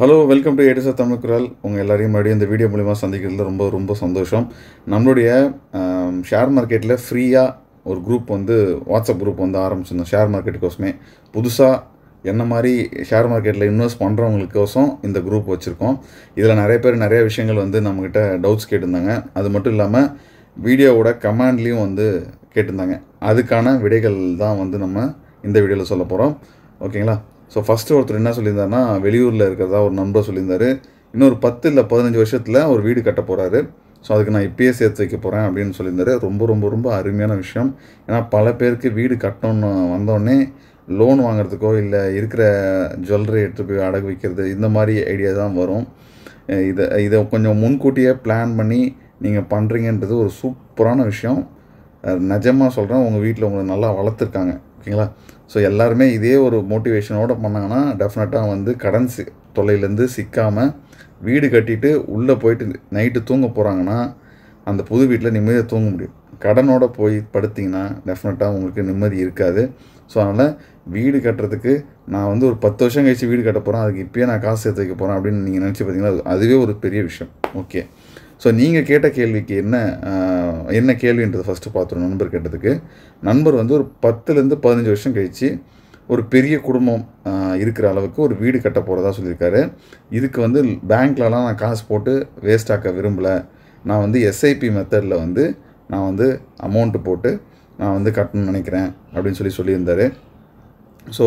hello welcome to ஏடிசா தமிழ் குரல் உங்கள் எல்லாரையும் மறுபடியும் இந்த வீடியோ மூலிமா சந்திக்கிறது ரொம்ப ரொம்ப சந்தோஷம் நம்மளுடைய ஷேர் மார்க்கெட்டில் ஃப்ரீயாக ஒரு குரூப் வந்து வாட்ஸ்அப் குரூப் வந்து ஆரம்பிச்சிருந்தோம் ஷேர் மார்க்கெட்டுக்கோசமே புதுசாக என்ன மாதிரி ஷேர் மார்க்கெட்டில் இன்வெஸ்ட் பண்ணுறவங்களுக்கோசம் இந்த குரூப் வச்சுருக்கோம் இதில் நிறைய பேர் நிறைய விஷயங்கள் வந்து நம்மக்கிட்ட டவுட்ஸ் கேட்டிருந்தாங்க அது மட்டும் இல்லாமல் வீடியோவோட கமெண்ட்லேயும் வந்து கேட்டிருந்தாங்க அதுக்கான விடைகள் தான் வந்து நம்ம இந்த வீடியோவில் சொல்ல போகிறோம் ஓகேங்களா ஸோ ஃபஸ்ட்டு ஒருத்தர் என்ன சொல்லியிருந்தாருன்னா வெளியூரில் இருக்கிறதா ஒரு நண்பர் சொல்லியிருந்தார் இன்னொரு பத்து இல்லை பதினஞ்சு வருஷத்தில் ஒரு வீடு கட்ட போகிறாரு ஸோ அதுக்கு நான் இப்பயே சேர்த்து வைக்க போகிறேன் அப்படின்னு சொல்லியிருந்தாரு ரொம்ப ரொம்ப ரொம்ப அருமையான விஷயம் ஏன்னா பல பேருக்கு வீடு கட்டணும்னு வந்தோடனே லோன் வாங்குறதுக்கோ இல்லை இருக்கிற ஜுவல்லரி எடுத்து போய் அடகு வைக்கிறது இந்த மாதிரி ஐடியா தான் வரும் இதை இதை கொஞ்சம் முன்கூட்டியே பிளான் பண்ணி நீங்கள் பண்ணுறீங்கன்றது ஒரு சூப்பரான விஷயம் நிஜமாக சொல்கிறேன் உங்கள் வீட்டில் உங்களை நல்லா வளர்த்துருக்காங்க ஓகேங்களா ஸோ எல்லாருமே இதே ஒரு மோட்டிவேஷனோடு பண்ணாங்கன்னா டெஃபினட்டாக வந்து கடன் சி தொல்லையிலேருந்து சிக்காமல் வீடு கட்டிட்டு உள்ளே போயிட்டு நைட்டு தூங்க போகிறாங்கன்னா அந்த புது வீட்டில் நிம்மதியாக தூங்க முடியும் கடனோடு போய் படுத்திங்கன்னா டெஃபினட்டாக உங்களுக்கு நிம்மதி இருக்காது ஸோ அதனால் வீடு கட்டுறதுக்கு நான் வந்து ஒரு பத்து வருஷம் கழித்து வீடு கட்ட போகிறேன் அதுக்கு இப்போயே நான் காசு சேர்த்து வைக்க போகிறேன் அப்படின்னு நீங்கள் நினச்சி பார்த்தீங்கன்னா அதுவே ஒரு பெரிய விஷயம் ஓகே ஸோ நீங்கள் கேட்ட கேள்விக்கு என்ன என்ன கேள்வின்றது ஃபஸ்ட்டு பார்த்துருவோம் நண்பர் கேட்டதுக்கு நண்பர் வந்து ஒரு பத்துலேருந்து பதினஞ்சு வருஷம் கழித்து ஒரு பெரிய குடும்பம் இருக்கிற அளவுக்கு ஒரு வீடு கட்ட போகிறதா சொல்லியிருக்காரு இதுக்கு வந்து பேங்க்லலாம் நான் காசு போட்டு வேஸ்ட் ஆக்க விரும்பலை நான் வந்து எஸ்ஐபி மெத்தடில் வந்து நான் வந்து அமௌண்ட்டு போட்டு நான் வந்து கட்டணும்னு நினைக்கிறேன் அப்படின்னு சொல்லி சொல்லியிருந்தார் ஸோ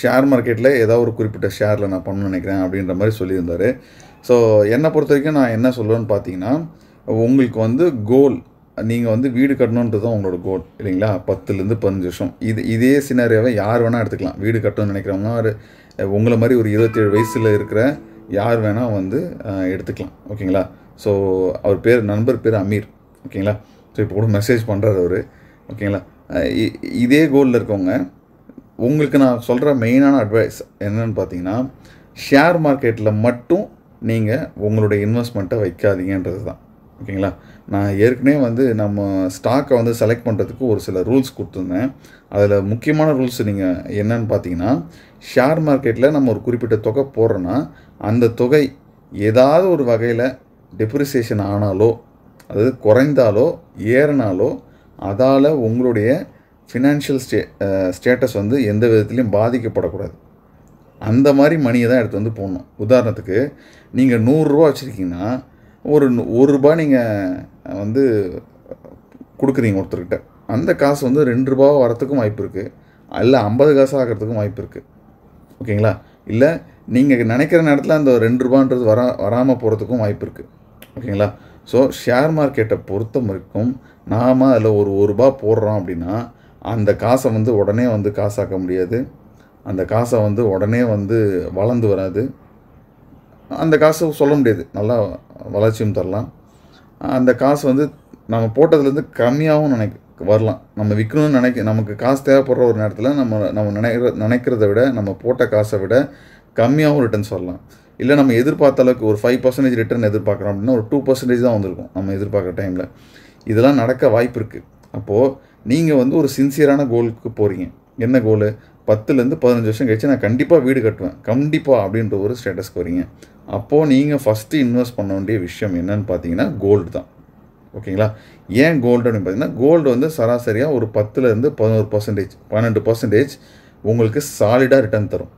ஷேர் மார்க்கெட்டில் ஏதாவது ஒரு குறிப்பிட்ட ஷேரில் நான் பண்ணணும்னு நினைக்கிறேன் அப்படின்ற மாதிரி சொல்லியிருந்தார் ஸோ என்னை பொறுத்த வரைக்கும் நான் என்ன சொல்லுவேன்னு பார்த்தீங்கன்னா உங்களுக்கு வந்து கோல் நீங்கள் வந்து வீடு கட்டணுன்றது தான் உங்களோட கோல் இல்லைங்களா பத்துலேருந்து பதினஞ்சு வருஷம் இது இதே சினாரியாவை யார் வேணால் எடுத்துக்கலாம் வீடு கட்டணும்னு நினைக்கிறவங்க ஒரு உங்களை மாதிரி ஒரு இருபத்தேழு வயசில் இருக்கிற யார் வேணால் வந்து எடுத்துக்கலாம் ஓகேங்களா ஸோ அவர் பேர் நண்பர் பேர் அமீர் ஓகேங்களா ஸோ இப்போ கூட மெசேஜ் பண்ணுறாரு அவர் ஓகேங்களா இதே கோலில் இருக்கவங்க உங்களுக்கு நான் சொல்கிற மெயினான அட்வைஸ் என்னென்னு பார்த்தீங்கன்னா ஷேர் மார்க்கெட்டில் மட்டும் நீங்கள் உங்களுடைய இன்வெஸ்ட்மெண்ட்டை வைக்காதீங்கன்றது தான் ஓகேங்களா நான் ஏற்கனவே வந்து நம்ம ஸ்டாக்கை வந்து செலக்ட் பண்ணுறதுக்கு ஒரு சில ரூல்ஸ் கொடுத்துருந்தேன் அதில் முக்கியமான ரூல்ஸ் நீங்கள் என்னன்னு பார்த்தீங்கன்னா ஷேர் மார்க்கெட்டில் நம்ம ஒரு குறிப்பிட்ட தொகை போடுறோன்னா அந்த தொகை ஏதாவது ஒரு வகையில் டெப்ரிசியேஷன் ஆனாலோ அதாவது குறைந்தாலோ ஏறினாலோ அதால் உங்களுடைய ஃபினான்ஷியல் ஸ்டே ஸ்டேட்டஸ் வந்து எந்த விதத்துலையும் பாதிக்கப்படக்கூடாது அந்த மாதிரி மணியை தான் எடுத்து வந்து போடணும் உதாரணத்துக்கு நீங்கள் நூறுரூவா வச்சுருக்கீங்கன்னா ஒரு ஒரு ரூபா நீங்கள் வந்து கொடுக்குறீங்க ஒருத்தர்கிட்ட அந்த காசு வந்து ரெண்டு ரூபாவாக வரத்துக்கும் வாய்ப்பு இருக்குது அல்ல ஐம்பது காசாக ஆகிறதுக்கும் வாய்ப்பு இருக்குது ஓகேங்களா இல்லை நீங்கள் நினைக்கிற நேரத்தில் அந்த ரெண்டு ரூபான்றது வரா வராமல் போகிறதுக்கும் வாய்ப்பு இருக்குது ஓகேங்களா ஸோ ஷேர் மார்க்கெட்டை பொறுத்த வரைக்கும் நாம் அதில் ஒரு ஒரு ரூபா போடுறோம் அப்படின்னா அந்த காசை வந்து உடனே வந்து காசாக்க முடியாது அந்த காசை வந்து உடனே வந்து வளர்ந்து வராது அந்த காசை சொல்ல முடியாது நல்லா வளர்ச்சியும் தரலாம் அந்த காசு வந்து நம்ம போட்டதுலேருந்து கம்மியாகவும் நினைக்க வரலாம் நம்ம விற்கணும்னு நினைக்க நமக்கு காசு தேவைப்படுற ஒரு நேரத்தில் நம்ம நம்ம நினைக்கிற நினைக்கிறத விட நம்ம போட்ட காசை விட கம்மியாகவும் ரிட்டர்ன்ஸ் வரலாம் இல்லை நம்ம எதிர்பார்த்த அளவுக்கு ஒரு ஃபைவ் பர்சன்டேஜ் ரிட்டர்ன் எதிர்பார்க்குறோம் அப்படின்னா ஒரு டூ பர்சன்டேஜ் தான் வந்திருக்கும் நம்ம எதிர்பார்க்குற டைமில் இதெல்லாம் நடக்க வாய்ப்பு இருக்குது அப்போது நீங்கள் வந்து ஒரு சின்சியரான கோலுக்கு போகிறீங்க என்ன கோலு பத்துலேருந்து பதினஞ்சு வருஷம் கழிச்சு நான் கண்டிப்பாக வீடு கட்டுவேன் கண்டிப்பாக அப்படின்ற ஒரு ஸ்டேட்டஸ்க்கு வரீங்க அப்போது நீங்கள் ஃபஸ்ட்டு இன்வெஸ்ட் பண்ண வேண்டிய விஷயம் என்னன்னு பார்த்தீங்கன்னா கோல்டு தான் ஓகேங்களா ஏன் கோல்டு அப்படின்னு பார்த்தீங்கன்னா கோல்டு வந்து சராசரியாக ஒரு பத்துலேருந்து பதினோரு பர்சன்டேஜ் பன்னெண்டு பர்சன்டேஜ் உங்களுக்கு சாலிடாக ரிட்டர்ன் தரும்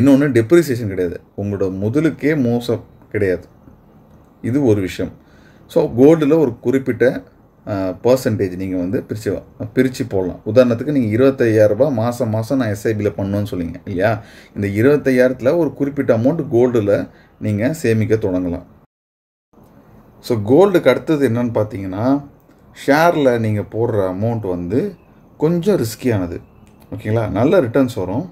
இன்னொன்று டெப்ரிசியேஷன் கிடையாது உங்களோட முதலுக்கே மோசம் கிடையாது இது ஒரு விஷயம் ஸோ கோல்டில் ஒரு குறிப்பிட்ட பர்சன்டேஜ் நீங்கள் வந்து பிரித்து பிரித்து போடலாம் உதாரணத்துக்கு நீங்கள் இருபத்தையாயிரரூபா மாதம் மாதம் நான் எஸ்ஐபியில் பண்ணணும்னு சொல்லிங்க இல்லையா இந்த இருபத்தையாயிரத்தில் ஒரு குறிப்பிட்ட அமௌண்ட் கோல்டில் நீங்கள் சேமிக்க தொடங்கலாம் ஸோ கோல்டுக்கு அடுத்தது என்னென்னு பார்த்தீங்கன்னா ஷேரில் நீங்கள் போடுற அமௌண்ட் வந்து கொஞ்சம் ரிஸ்கியானது ஓகேங்களா நல்ல ரிட்டர்ன்ஸ் வரும்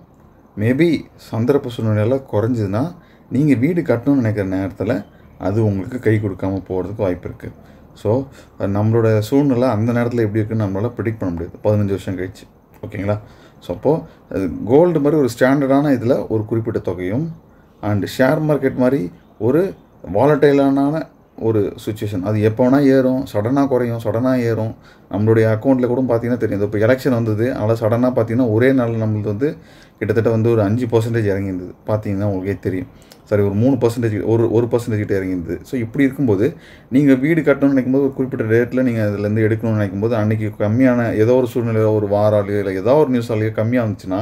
மேபி சந்தர்ப்ப சூழ்நிலையில் குறைஞ்சதுன்னா நீங்கள் வீடு கட்டணும்னு நினைக்கிற நேரத்தில் அது உங்களுக்கு கை கொடுக்காமல் போகிறதுக்கு வாய்ப்பு இருக்குது ஸோ நம்மளோட சூழ்நிலை அந்த நேரத்தில் எப்படி இருக்குன்னு நம்மளால் ப்ரிடிக் பண்ண முடியாது பதினஞ்சு வருஷம் கழிச்சு ஓகேங்களா ஸோ அப்போது கோல்டு மாதிரி ஒரு ஸ்டாண்டர்டான இதில் ஒரு குறிப்பிட்ட தொகையும் அண்டு ஷேர் மார்க்கெட் மாதிரி ஒரு வாலட்டைலான ஒரு சுச்சுவேஷன் அது எப்போ வேணால் ஏறும் சடனாக குறையும் சடனாக ஏறும் நம்மளுடைய அக்கௌண்ட்டில் கூட பார்த்திங்கன்னா தெரியும் இப்போ எலெக்ஷன் வந்தது அதனால் சடனாக பார்த்திங்கன்னா ஒரே நாளில் நம்மளுக்கு வந்து கிட்டத்தட்ட வந்து ஒரு அஞ்சு பர்சன்டேஜ் இறங்கியிருந்தது பார்த்தீங்கன்னா உங்களுக்கே தெரியும் சரி ஒரு மூணு பர்சன்டேஜ் ஒரு ஒரு பர்சன்டேஜ் கிட்டே இறங்கியிருந்தது ஸோ இப்படி இருக்கும்போது நீங்கள் வீடு கட்டணும்னு நினைக்கும்போது ஒரு குறிப்பிட்ட ரேட்டில் நீங்கள் அதுலேருந்து எடுக்கணும்னு நினைக்கும்போது அன்றைக்கி கம்மியான ஏதோ ஒரு சூழ்நிலையோ ஒரு வாராலையோ இல்லை ஏதோ ஒரு ஆலையோ கம்மியாக இருந்துச்சுன்னா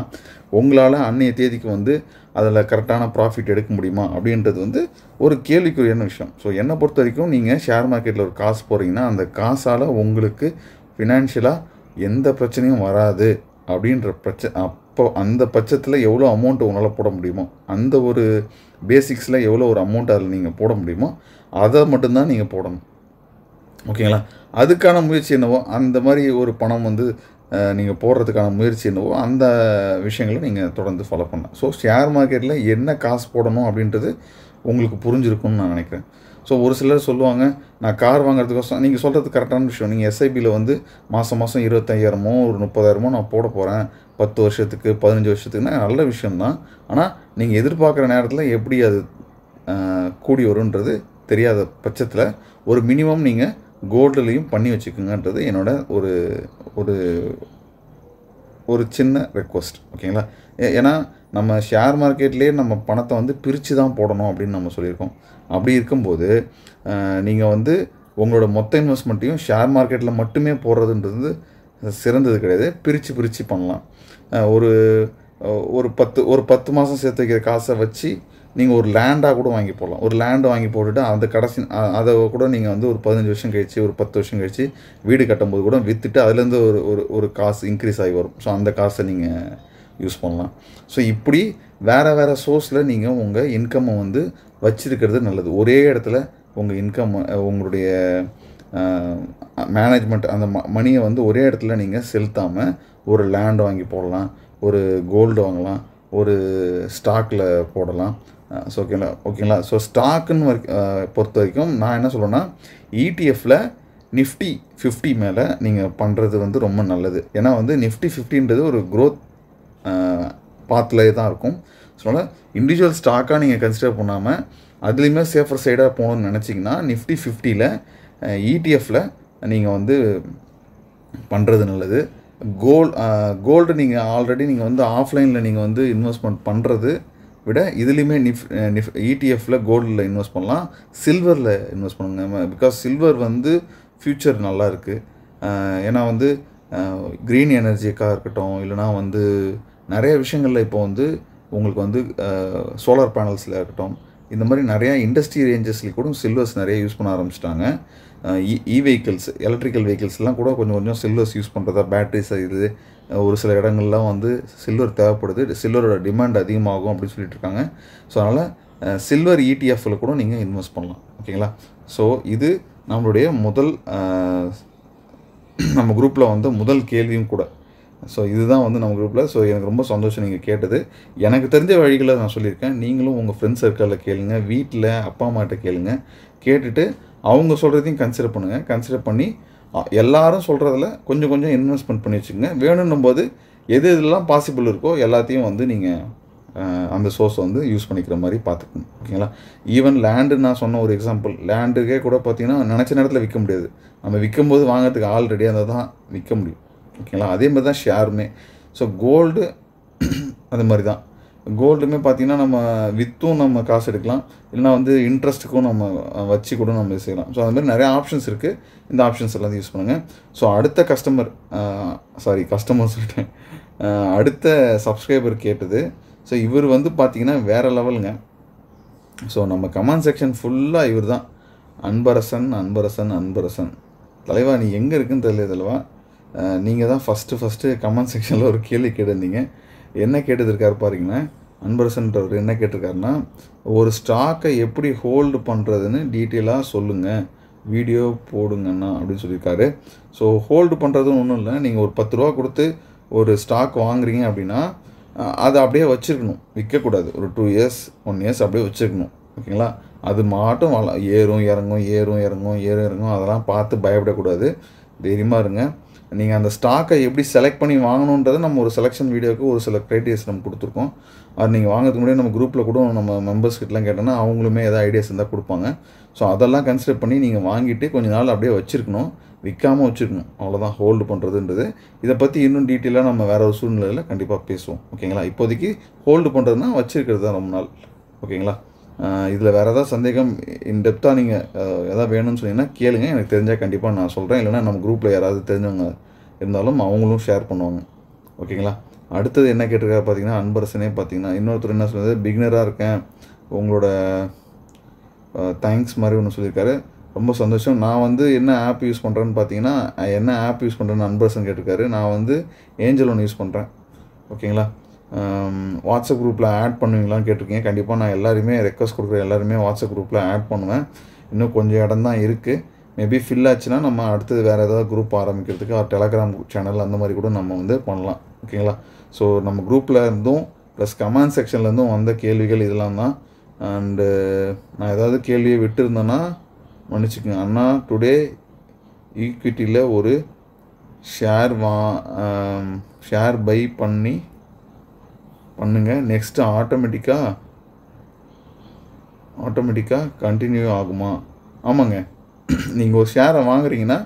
உங்களால் அன்னைய தேதிக்கு வந்து அதில் கரெக்டான ப்ராஃபிட் எடுக்க முடியுமா அப்படின்றது வந்து ஒரு கேள்விக்குரியான விஷயம் ஸோ என்னை பொறுத்த வரைக்கும் நீங்கள் ஷேர் மார்க்கெட்டில் ஒரு காசு போகிறீங்கன்னா அந்த காசால் உங்களுக்கு ஃபினான்ஷியலாக எந்த பிரச்சனையும் வராது அப்படின்ற பிரச்ச அப்போ அந்த பட்சத்தில் எவ்வளோ அமௌண்ட் உங்களால் போட முடியுமோ அந்த ஒரு பேசிக்ஸில் எவ்வளோ ஒரு அமௌண்ட் அதில் நீங்கள் போட முடியுமோ அதை மட்டும்தான் நீங்கள் போடணும் ஓகேங்களா அதுக்கான முயற்சி என்னவோ அந்த மாதிரி ஒரு பணம் வந்து நீங்கள் போடுறதுக்கான முயற்சி என்னவோ அந்த விஷயங்களை நீங்கள் தொடர்ந்து ஃபாலோ பண்ணலாம் ஸோ ஷேர் மார்க்கெட்டில் என்ன காசு போடணும் அப்படின்றது உங்களுக்கு புரிஞ்சிருக்கும்னு நான் நினைக்கிறேன் ஸோ ஒரு சிலர் சொல்லுவாங்க நான் கார் வாங்குறதுக்கோசம் நீங்கள் சொல்கிறது கரெக்டான விஷயம் நீங்கள் எஸ்ஐபியில் வந்து மாதம் மாதம் இருபத்தையாயிரமோ ஒரு முப்பதாயிரமோ நான் போட போகிறேன் பத்து வருஷத்துக்கு பதினஞ்சு வருஷத்துக்குன்னா நல்ல விஷயம்தான் ஆனால் நீங்கள் எதிர்பார்க்குற நேரத்தில் எப்படி அது கூடி வருன்றது தெரியாத பட்சத்தில் ஒரு மினிமம் நீங்கள் கோல்டுலேயும் பண்ணி வச்சுக்கோங்கன்றது என்னோடய ஒரு ஒரு ஒரு சின்ன ரெக்வஸ்ட் ஓகேங்களா ஏன்னா நம்ம ஷேர் மார்க்கெட்லேயே நம்ம பணத்தை வந்து பிரித்து தான் போடணும் அப்படின்னு நம்ம சொல்லியிருக்கோம் அப்படி இருக்கும்போது நீங்கள் வந்து உங்களோட மொத்த இன்வெஸ்ட்மெண்ட்டையும் ஷேர் மார்க்கெட்டில் மட்டுமே போடுறதுன்றது சிறந்தது கிடையாது பிரித்து பிரித்து பண்ணலாம் ஒரு ஒரு பத்து ஒரு பத்து மாதம் சேர்த்து வைக்கிற காசை வச்சு நீங்கள் ஒரு லேண்டாக கூட வாங்கி போடலாம் ஒரு லேண்டை வாங்கி போட்டுட்டு அந்த கடைசி அதை கூட நீங்கள் வந்து ஒரு பதினஞ்சு வருஷம் கழிச்சு ஒரு பத்து வருஷம் கழிச்சு வீடு கட்டும்போது கூட விற்றுட்டு அதுலேருந்து ஒரு ஒரு ஒரு காசு இன்க்ரீஸ் ஆகி வரும் ஸோ அந்த காசை நீங்கள் யூஸ் பண்ணலாம் ஸோ இப்படி வேறு வேறு சோர்ஸில் நீங்கள் உங்கள் இன்கம்மை வந்து வச்சுருக்கிறது நல்லது ஒரே இடத்துல உங்கள் இன்கம் உங்களுடைய மேனேஜ்மெண்ட் அந்த ம மணியை வந்து ஒரே இடத்துல நீங்கள் செலுத்தாமல் ஒரு லேண்ட் வாங்கி போடலாம் ஒரு கோல்டு வாங்கலாம் ஒரு ஸ்டாக்கில் போடலாம் ஸோ ஓகேங்களா ஓகேங்களா ஸோ ஸ்டாக்குன்னு பொறுத்த வரைக்கும் நான் என்ன சொல்லுவேன்னா இடிஎஃப்பில் e நிஃப்டி ஃபிஃப்டி மேலே நீங்கள் பண்ணுறது வந்து ரொம்ப நல்லது ஏன்னா வந்து நிஃப்டி ஃபிஃப்டின்றது ஒரு க்ரோத் பாத்திலே தான் இருக்கும் ஸோ அதனால் இண்டிவிஜுவல் ஸ்டாக்காக நீங்கள் கன்சிடர் பண்ணாமல் அதுலேயுமே சேஃபர் சைடாக போகணும்னு நினச்சிங்கன்னா நிஃப்டி ஃபிஃப்டியில் இடிஎஃப்பில் e நீங்கள் வந்து பண்ணுறது நல்லது கோல்டு கோல்டு நீங்கள் ஆல்ரெடி நீங்கள் வந்து ஆஃப்லைனில் நீங்கள் வந்து இன்வெஸ்ட்மெண்ட் பண்ணுறது விட இதுலேயுமே நிஃப் நிஃப் இடிஎஃப்பில் கோல்டில் இன்வெஸ்ட் பண்ணலாம் சில்வரில் இன்வெஸ்ட் பண்ணுங்க பிகாஸ் சில்வர் வந்து ஃப்யூச்சர் நல்லா இருக்குது ஏன்னா வந்து க்ரீன் எனர்ஜிக்காக இருக்கட்டும் இல்லைனா வந்து நிறைய விஷயங்களில் இப்போ வந்து உங்களுக்கு வந்து சோலார் பேனல்ஸில் இருக்கட்டும் இந்த மாதிரி நிறையா இண்டஸ்ட்ரி ரேஞ்சஸ்லேயும் கூட சில்வர்ஸ் நிறைய யூஸ் பண்ண ஆரம்பிச்சிட்டாங்க இ வெஹிக்கிள்ஸ் e, எலக்ட்ரிக்கல் வெஹிக்கிள்ஸ்லாம் கூட கொஞ்சம் கொஞ்சம் சில்வர்ஸ் யூஸ் பண்ணுறதா பேட்ரிஸ் இது ஒரு சில இடங்கள்லாம் வந்து சில்வர் தேவைப்படுது சில்வரோட டிமாண்ட் அதிகமாகும் அப்படின்னு சொல்லிட்டு இருக்காங்க ஸோ அதனால் சில்வர் இடிஎஃப்பில் கூட நீங்கள் இன்வெஸ்ட் பண்ணலாம் ஓகேங்களா ஸோ இது நம்மளுடைய முதல் நம்ம குரூப்பில் வந்து முதல் கேள்வியும் கூட ஸோ இதுதான் வந்து நம்ம குரூப்பில் ஸோ எனக்கு ரொம்ப சந்தோஷம் நீங்கள் கேட்டது எனக்கு தெரிஞ்ச வழிகளை நான் சொல்லியிருக்கேன் நீங்களும் உங்கள் ஃப்ரெண்ட்ஸ் சர்க்கிளில் கேளுங்க வீட்டில் அப்பா அம்மாட்ட கேளுங்க கேட்டுட்டு அவங்க சொல்கிறதையும் கன்சிடர் பண்ணுங்கள் கன்சிடர் பண்ணி எல்லாரும் சொல்கிறதுல கொஞ்சம் கொஞ்சம் இன்வெஸ்ட்மெண்ட் பண்ணி வச்சுக்கோங்க வேணும்னும் போது எது எதுலாம் பாசிபிள் இருக்கோ எல்லாத்தையும் வந்து நீங்கள் அந்த சோர்ஸ் வந்து யூஸ் பண்ணிக்கிற மாதிரி பார்த்துக்கணும் ஓகேங்களா ஈவன் லேண்டு நான் சொன்ன ஒரு எக்ஸாம்பிள் லேண்டுக்கே கூட பார்த்திங்கன்னா நினச்ச நேரத்தில் விற்க முடியாது நம்ம விற்கும் போது வாங்கிறதுக்கு ஆள் ரெடியாக இருந்தால் தான் விற்க முடியும் ஓகேங்களா அதே மாதிரி தான் ஷேருமே ஸோ கோல்டு அது மாதிரி தான் கோல்டுமே பார்த்தீங்கன்னா நம்ம விற்றும் நம்ம காசு எடுக்கலாம் இல்லைனா வந்து இன்ட்ரெஸ்ட்டுக்கும் நம்ம வச்சு கூட நம்ம செய்யலாம் ஸோ அது மாதிரி நிறைய ஆப்ஷன்ஸ் இருக்குது இந்த ஆப்ஷன்ஸ் எல்லாம் யூஸ் பண்ணுங்கள் ஸோ அடுத்த கஸ்டமர் சாரி கஸ்டமர் சொல்லிட்டேன் அடுத்த சப்ஸ்கிரைபர் கேட்டது ஸோ இவர் வந்து பார்த்தீங்கன்னா வேறு லெவலுங்க ஸோ நம்ம கமெண்ட் செக்ஷன் ஃபுல்லாக இவர் தான் அன்பரசன் அன்பரசன் அன்பரசன் தலைவா நீ எங்கே இருக்குன்னு தெரியல தலைவா நீங்கள் தான் ஃபஸ்ட்டு ஃபஸ்ட்டு கமெண்ட் செக்ஷனில் ஒரு கேள்வி கேட்டிருந்தீங்க என்ன கேட்டுருக்காரு பாருங்களேன் அன்பரசன்றவர் என்ன கேட்டிருக்காருன்னா ஒரு ஸ்டாக்கை எப்படி ஹோல்டு பண்ணுறதுன்னு டீட்டெயிலாக சொல்லுங்கள் வீடியோ போடுங்கண்ணா அப்படின்னு சொல்லியிருக்காரு ஸோ ஹோல்டு பண்ணுறதுன்னு ஒன்றும் இல்லை நீங்கள் ஒரு பத்து ரூபா கொடுத்து ஒரு ஸ்டாக் வாங்குறீங்க அப்படின்னா அதை அப்படியே வச்சுருக்கணும் விற்கக்கூடாது ஒரு டூ இயர்ஸ் ஒன் இயர்ஸ் அப்படியே வச்சுருக்கணும் ஓகேங்களா அது மாட்டும் ஏறும் இறங்கும் ஏறும் இறங்கும் ஏறும் இறங்கும் அதெல்லாம் பார்த்து பயப்படக்கூடாது தைரியமாக இருங்க நீங்கள் அந்த ஸ்டாக்கை எப்படி செலக்ட் பண்ணி வாங்கணுன்றதை நம்ம ஒரு செலெக்ஷன் வீடியோவுக்கு ஒரு சில க்ரைட்டீரியாஸ் நம்ம கொடுத்துருக்கோம் அது நீங்கள் வாங்கிறதுக்கு முன்னாடி நம்ம குரூப்பில் கூட நம்ம மெம்பர்ஸ் கிட்டலாம் கேட்டோன்னா அவங்களுமே எதாவது ஐடியாஸ் இருந்தால் கொடுப்பாங்க ஸோ அதெல்லாம் கன்சிடர் பண்ணி நீங்கள் வாங்கிட்டு கொஞ்ச நாள் அப்படியே வச்சுருக்கணும் விற்காமல் வச்சுருக்கணும் அவ்வளோதான் ஹோல்டு பண்ணுறதுன்றது இதை பற்றி இன்னும் டீட்டெயிலாக நம்ம வேறு ஒரு சூழ்நிலையில் கண்டிப்பாக பேசுவோம் ஓகேங்களா இப்போதைக்கு ஹோல்டு பண்ணுறதுனா வச்சுருக்கிறது தான் ரொம்ப நாள் ஓகேங்களா இதில் வேறு எதாவது சந்தேகம் இன் டெப்த்தாக நீங்கள் எதாவது வேணும்னு சொன்னீங்கன்னா கேளுங்க எனக்கு தெரிஞ்சால் கண்டிப்பாக நான் சொல்கிறேன் இல்லைனா நம்ம குரூப்பில் யாராவது தெரிஞ்சவங்க இருந்தாலும் அவங்களும் ஷேர் பண்ணுவாங்க ஓகேங்களா அடுத்தது என்ன கேட்டிருக்கா பார்த்தீங்கன்னா அன்பரசனே பார்த்தீங்கன்னா இன்னொருத்தர் என்ன சொல்கிறது பிகினராக இருக்கேன் உங்களோட தேங்க்ஸ் மாதிரி ஒன்று சொல்லியிருக்காரு ரொம்ப சந்தோஷம் நான் வந்து என்ன ஆப் யூஸ் பண்ணுறேன்னு பார்த்தீங்கன்னா என்ன ஆப் யூஸ் பண்ணுறேன்னு அன்பரசன் கேட்டிருக்காரு நான் வந்து ஏஞ்சல் ஒன்று யூஸ் பண்ணுறேன் ஓகேங்களா வாட்ஸ்அப் குரூப்பில் ஆட் பண்ணுவீங்களான்னு கேட்டிருக்கீங்க கண்டிப்பாக நான் எல்லாருமே ரெக்வஸ்ட் கொடுக்குறேன் எல்லாருமே வாட்ஸ்அப் குரூப்பில் ஆட் பண்ணுவேன் இன்னும் கொஞ்சம் இடம் தான் இருக்குது மேபி ஃபில் ஆச்சுன்னா நம்ம அடுத்தது வேறு ஏதாவது குரூப் ஆரம்பிக்கிறதுக்கு ஒரு டெலகிராம் சேனல் அந்த மாதிரி கூட நம்ம வந்து பண்ணலாம் ஓகேங்களா ஸோ நம்ம குரூப்பில் இருந்தும் ப்ளஸ் கமெண்ட் செக்ஷன்லேருந்தும் வந்த கேள்விகள் இதெல்லாம் தான் அண்டு நான் ஏதாவது கேள்வியை விட்டுருந்தேன்னா மன்னிச்சுக்கோங்க அண்ணா டுடே ஈக்விட்டியில் ஒரு ஷேர் வா ஷேர் பை பண்ணி பண்ணுங்கள் நெக்ஸ்ட்டு ஆட்டோமேட்டிக்காக ஆட்டோமேட்டிக்காக கண்டினியூ ஆகுமா ஆமாங்க நீங்கள் ஒரு ஷேரை வாங்குறீங்கன்னா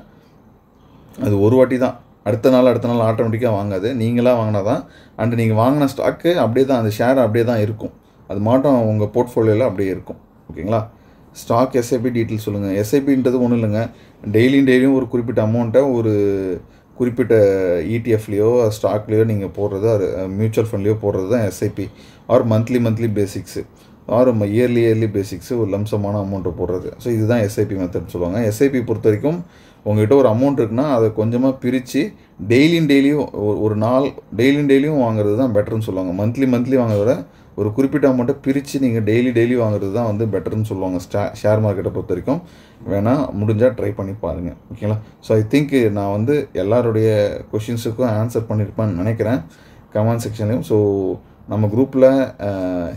அது ஒரு வாட்டி தான் அடுத்த நாள் அடுத்த நாள் ஆட்டோமேட்டிக்காக வாங்காது நீங்களாக வாங்கினா தான் அண்டு நீங்கள் வாங்கின ஸ்டாக்கு அப்படியே தான் அந்த ஷேர் அப்படியே தான் இருக்கும் அது மாட்டோம் உங்கள் போர்ட்ஃபோலியோவில் அப்படியே இருக்கும் ஓகேங்களா ஸ்டாக் எஸ்ஐபி டீட்டெயில் சொல்லுங்கள் எஸ்ஐபின்றது ஒன்றும் இல்லைங்க டெய்லியும் டெய்லியும் ஒரு குறிப்பிட்ட அமௌண்ட்டை ஒரு குறிப்பிட்ட இடிஎஃப்லேயோ e ஸ்டாக்லேயோ நீங்கள் போடுறது அது மியூச்சுவல் ஃபண்ட்லேயோ போடுறது தான் SIP or monthly monthly basics or yearly yearly basics ஒரு லம்சமான அமௌண்ட்டு போடுறது ஸோ இதுதான் எஸ்ஐபி மெத்தட்னு சொல்லுவாங்க எஸ்ஐபி பொறுத்த வரைக்கும் உங்ககிட்ட ஒரு அமௌண்ட் இருக்குன்னா அதை கொஞ்சமாக பிரித்து டெய்லியும் டெய்லியும் ஒரு நாள் டெய்லியும் டெய்லியும் வாங்குறது தான் பெட்டர்னு சொல்லுவாங்க மந்த்லி மந்த்லி வாங்குறத ஒரு குறிப்பிட்ட அமௌண்ட்டை பிரித்து நீங்கள் டெய்லி டெய்லி வாங்குறது தான் வந்து பெட்டர்னு சொல்லுவாங்க ஸ்டா ஷேர் மார்க்கெட்டை பொறுத்த வரைக்கும் வேணால் முடிஞ்சால் ட்ரை பண்ணி பாருங்கள் ஓகேங்களா ஸோ ஐ திங்க் நான் வந்து எல்லாருடைய கொஷின்ஸுக்கும் ஆன்சர் பண்ணியிருப்பேன்னு நினைக்கிறேன் கமெண்ட் செக்ஷன்லையும் ஸோ நம்ம குரூப்பில்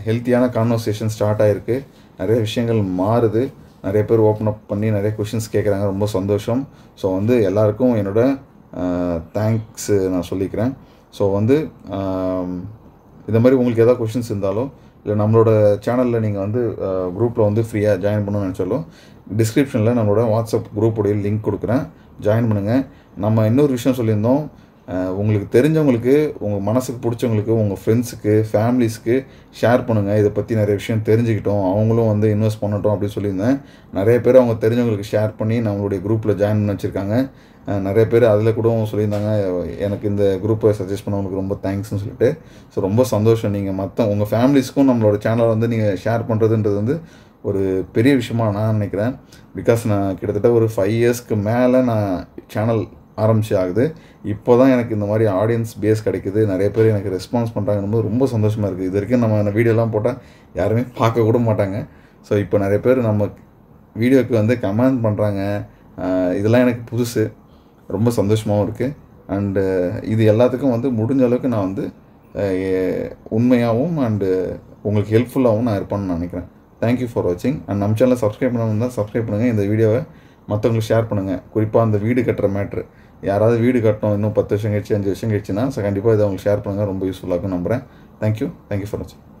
ஹெல்த்தியான கான்வர்சேஷன் ஸ்டார்ட் ஆகிருக்கு நிறைய விஷயங்கள் மாறுது நிறைய பேர் ஓப்பன் அப் பண்ணி நிறைய கொஷின்ஸ் கேட்குறாங்க ரொம்ப சந்தோஷம் ஸோ வந்து எல்லாருக்கும் என்னோடய தேங்க்ஸு நான் சொல்லிக்கிறேன் ஸோ வந்து இந்த மாதிரி உங்களுக்கு எதாவது கொஷின்ஸ் இருந்தாலும் இல்லை நம்மளோட சேனலில் நீங்கள் வந்து குரூப்பில் வந்து ஃப்ரீயாக ஜாயின் பண்ணணும்னு நினச்சாலும் டிஸ்கிரிப்ஷனில் நம்மளோட வாட்ஸ்அப் குரூப்புடைய லிங்க் கொடுக்குறேன் ஜாயின் பண்ணுங்கள் நம்ம இன்னொரு விஷயம் சொல்லியிருந்தோம் உங்களுக்கு தெரிஞ்சவங்களுக்கு உங்கள் மனசுக்கு பிடிச்சவங்களுக்கு உங்கள் ஃப்ரெண்ட்ஸுக்கு ஃபேமிலிஸ்க்கு ஷேர் பண்ணுங்கள் இதை பற்றி நிறைய விஷயம் தெரிஞ்சுக்கிட்டோம் அவங்களும் வந்து இன்வெஸ்ட் பண்ணட்டும் அப்படின்னு சொல்லியிருந்தேன் நிறைய பேர் அவங்க தெரிஞ்சவங்களுக்கு ஷேர் பண்ணி நம்மளுடைய குரூப்பில் ஜாயின் பண்ணி வச்சுருக்காங்க நிறைய பேர் அதில் கூட சொல்லியிருந்தாங்க எனக்கு இந்த குரூப்பை சஜஸ்ட் உங்களுக்கு ரொம்ப தேங்க்ஸ்னு சொல்லிட்டு ஸோ ரொம்ப சந்தோஷம் நீங்கள் மற்ற உங்கள் ஃபேமிலிஸ்க்கும் நம்மளோட சேனலை வந்து நீங்கள் ஷேர் பண்ணுறதுன்றது வந்து ஒரு பெரிய விஷயமா நான் நினைக்கிறேன் பிகாஸ் நான் கிட்டத்தட்ட ஒரு ஃபைவ் இயர்ஸ்க்கு மேலே நான் சேனல் ஆரம்பிச்சு ஆகுது இப்போ தான் எனக்கு இந்த மாதிரி ஆடியன்ஸ் பேஸ் கிடைக்குது நிறைய பேர் எனக்கு ரெஸ்பான்ஸ் பண்ணுறாங்க ரொம்ப சந்தோஷமாக இருக்குது இது வரைக்கும் நம்ம வீடியோலாம் போட்டால் யாருமே பார்க்க கூட மாட்டாங்க ஸோ இப்போ நிறைய பேர் நம்ம வீடியோக்கு வந்து கமெண்ட் பண்ணுறாங்க இதெல்லாம் எனக்கு புதுசு ரொம்ப சந்தோஷமாகவும் இருக்குது அண்டு இது எல்லாத்துக்கும் வந்து முடிஞ்ச அளவுக்கு நான் வந்து உண்மையாகவும் அண்டு உங்களுக்கு ஹெல்ப்ஃபுல்லாகவும் நான் இருப்பேன்னு நினைக்கிறேன் தேங்க்யூ ஃபார் வாட்சிங் அண்ட் நம்ம சேனலில் சப்ஸ்கிரைப் பண்ணணும் சப்ஸ்கிரைப் பண்ணுங்கள் இந்த வீடியோவை மற்றவங்களுக்கு ஷேர் பண்ணுங்கள் குறிப்பாக அந்த வீடு கட்டுற மேட்ரு யாராவது வீடு கட்டணும் இன்னும் பத்து வருஷம் கழிச்சு அஞ்சு வருஷம் கழிச்சுன்னா கண்டிப்பாக இதை அவங்களுக்கு ஷேர் பண்ணுங்கள் ரொம்ப யூஸ்ஃபுல்லாக இருக்கும் நம்புகிறேன் தேங்க்யூ தேங்க்யூ ஃபார் வாட்சிங்